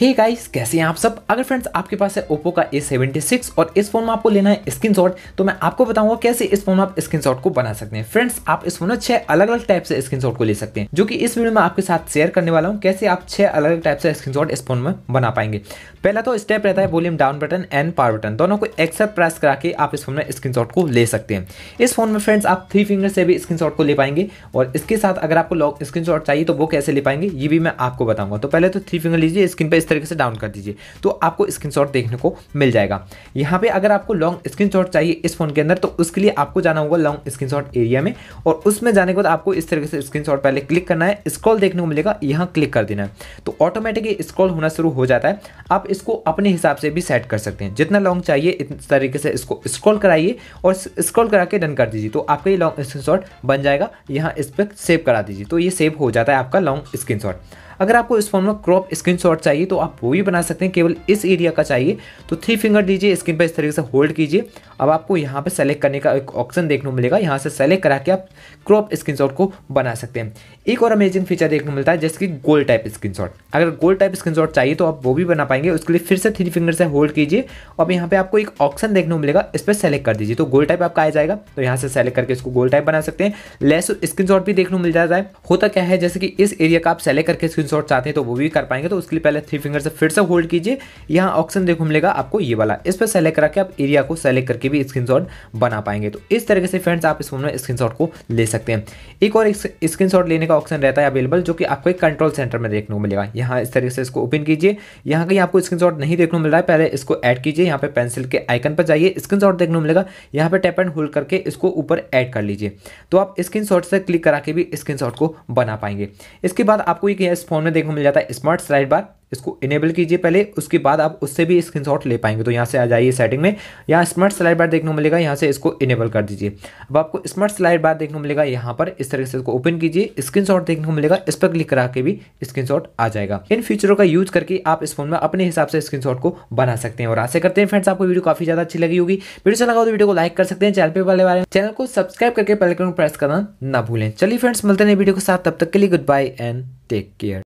hey guys कैसे हैं आप सब अगर फ्रेंड्स आपके पास है ओप्पो का ए सेवेंटी सिक्स और इस फोन में आपको लेना है स्क्रीन शॉट तो मैं आपको बताऊंगा कैसे इस फोन में आप स्क्रीन शॉट को बना सकते हैं फ्रेंड्स आप इस फोन में छह अलग अलग टाइप से स्क्रीन शॉट को ले सकते हैं जो कि इस वीडियो में आपके साथ शेयर करने वाला हूँ कैसे आप छह अलग अलग टाइप से स्क्रीन शॉट इस फोन में बना पाएंगे पहला तो स्टेप रहता है volume down button and power button दोनों को एक्सर प्रेस करा के आप इस फोन में स्क्रीन को ले सकते हैं इस फोन में फ्रेंड्स आप थ्री फिंगर से भी स्क्रीन को ले पाएंगे और इसके साथ अगर आपको लॉक स्क्रीन चाहिए तो वो कैसे ले पाएंगे ये भी मैं आपको बताऊंगा तो पहले तो थ्री फिंगर लीजिए स्क्रीन पर तरीके से डाउन कर दीजिए तो आपको स्क्रीन देखने को मिल जाएगा यहाँ पे अगर आपको लॉन्ग स्क्रीन चाहिए इस फोन के अंदर तो उसके लिए आपको जाना होगा लॉन्ग स्क्रीन एरिया में और उसमें जाने के बाद आपको इस तरीके से स्क्रीन पहले क्लिक करना है स्क्रॉल देखने को मिलेगा यहाँ क्लिक कर देना है तो ऑटोमेटिकली स्क्रॉल होना शुरू हो जाता है आप इसको अपने हिसाब से भी सेट कर सकते हैं जितना लॉन्ग चाहिए इस तरीके से इसको स्क्रॉल कराइए और स्क्रॉल करा के डन कर दीजिए तो आपका ये लॉन्ग स्क्रीन बन जाएगा यहाँ इस पर सेव करा दीजिए तो ये सेव हो जाता है आपका लॉन्ग स्क्रीन अगर आपको इस फोन में क्रॉप स्क्रीन चाहिए तो आप वो भी बना सकते हैं केवल इस एरिया का चाहिए तो थ्री फिंगर दीजिए स्क्रीन पर इस तरीके से होल्ड कीजिए अब आपको यहाँ पर सेलेक्ट करने का एक ऑप्शन देखने को मिलेगा यहाँ से सेलेक्ट करा के आप क्रॉप स्क्रीन को बना सकते हैं एक और अमेजिंग फीचर देखने को मिलता है जैसे कि गोल्ड टाइप स्क्रीन अगर गोल्ड टाइप स्क्रीन चाहिए तो आप वो भी बना पाएंगे उसके लिए फिर से थ्री फिंगर से होल्ड कीजिए अब यहाँ पर आपको एक ऑप्शन देखने को मिलेगा इस पर सेलेक्ट कर दीजिए तो गोल्ड टाइप आपका आ जाएगा तो यहाँ से सेलेक्ट करके इसको गोल्ड टाइप बना सकते हैं लेस स्क्रीन भी देखने को मिल जाता है होता क्या है जैसे कि इस एरिया का आप सेलेक्ट करके स्क्रीन चाहते हैं तो वो भी कर पाएंगे तो उसके लिए पहले थ्री फिंगर से फिर से होल्ड कीजिए यहाँ ऑप्शन देखो मिलेगा आपको ये वाला इस पर सेलेक्ट करा के आप एरिया को सेलेक्ट करके भी स्क्रीन बना पाएंगे तो इस तरीके से फ्रेंड्स आप इस फोन में स्क्रीन को ले सकते हैं एक और स्क्रीन लेने का ऑप्शन रहता है अवेलेबल जो कि आपको एक कंट्रोल सेंटर में देखने को मिलेगा यहाँ इस तरीके से इसको ओपन कीजिए यहाँ कहीं आपको स्क्रीन नहीं देखने को मिल रहा है पहले इसको ऐड कीजिए यहाँ पे पेंसिल के आइकन पर जाइए स्क्रीन देखने को मिलेगा यहाँ पे टैप एंड होल्ड करके इसको ऊपर ऐड कर लीजिए तो आप स्क्रीन से क्लिक करा के भी स्क्रीन को बना पाएंगे इसके बाद आपको एक फोन में देखने को मिल जाता है स्मार्ट स्लाइड बार इसको इनेबल कीजिए पहले उसके बाद आप उससे भी स्क्रीनशॉट ले पाएंगे तो यहाँ से आ जाइए सेटिंग में यहाँ स्मार्ट स्लाइड बार देखने को मिलेगा यहाँ से इसको इनेबल कर दीजिए अब आपको स्मार्ट स्लाइड बार देखने को मिलेगा यहाँ पर इस तरीके से इसको ओपन कीजिए स्क्रीनशॉट देखने को मिलेगा इस पर क्लिक करा के भी शॉट आ जाएगा इन फीचरों का यूज करके आप इस फोन में अपने हिसाब से स्क्रीनशॉट को बना सकते हैं और आशा करते हैं फ्रेंड्स आपको वीडियो काफी ज्यादा अच्छी लगी होगी वीडियो अच्छा लगा तो वीडियो को लाइक कर सकते हैं चैनल पर वाले चैनल को सब्सक्राइब करके पहले प्रेस करना ना भूलें चलिए फ्रेंड्स मिलते हैं वीडियो के साथ तब तक के लिए good bye and take care